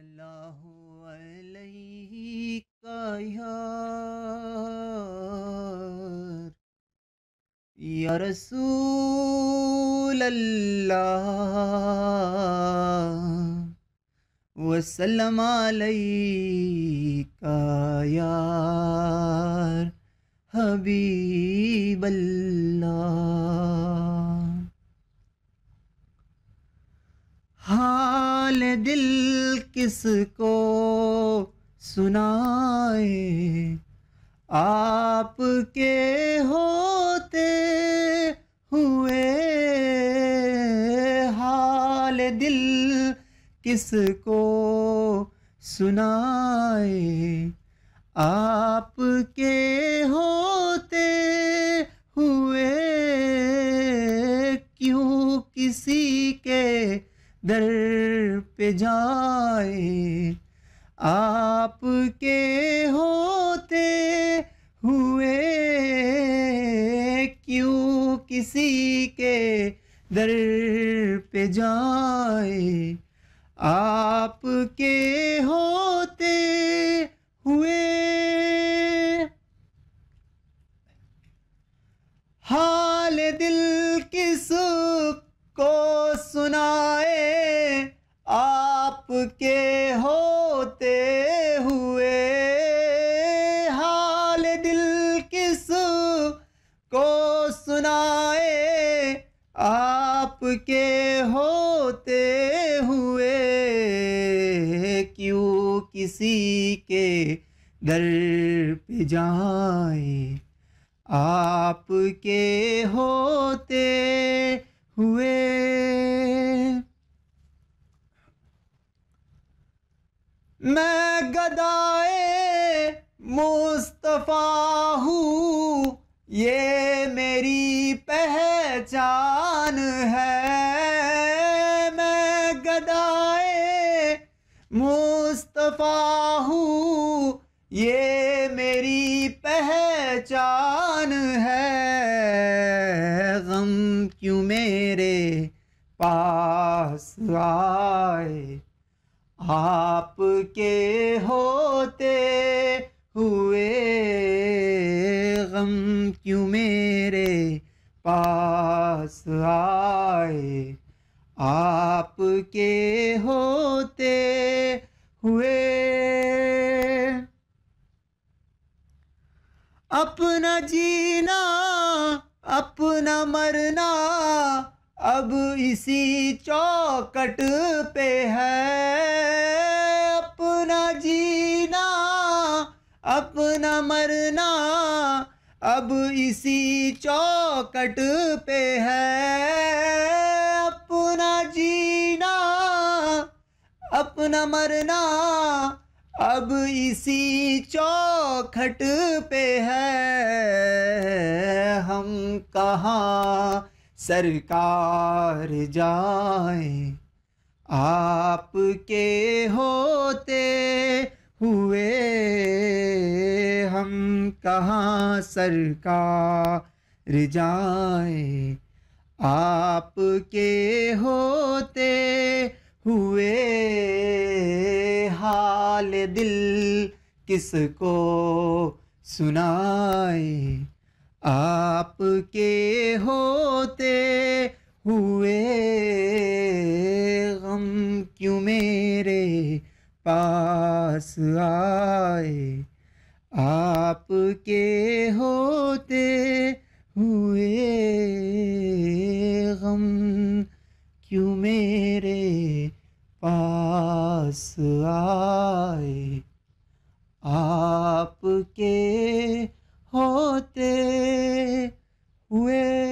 الله عليك يا يا رسول الله وسلم عليك يا حبيب الله حال دل किसको सुनाए आपके होते हुए हाल दिल किसको सुनाए आपके होते हुए क्यों किसी के दर पे जाए आपके होते हुए क्यों किसी के दर पे जाए आपके होते हुए हाल दिल होते हुए हाल दिल किस को सुनाए आपके होते हुए क्यों किसी के दर पे जाए आपके होते हुए मैं गदाए मुस्तफ़ा हूँ ये मेरी पहचान है मैं गदाए मुस्तफ़ा हूँ ये मेरी पहचान है गम क्यों मेरे पास आए आपके होते हुए गम क्यों मेरे पास आए आपके होते हुए अपना जीना अपना मरना अब इसी चौकट पे है अपना जीना अपना मरना अब इसी चौकट पे है अपना जीना अपना मरना अब इसी चौखट पे है हम कहाँ सरकार जाए आपके होते हुए हम कहाँ सरकार जाए आपके होते हुए हाल दिल किसको सुनाए आपके होते हुए गम क्यों मेरे पास आए आपके होते हुए गम क्यों मेरे पास आए आपके होते हुए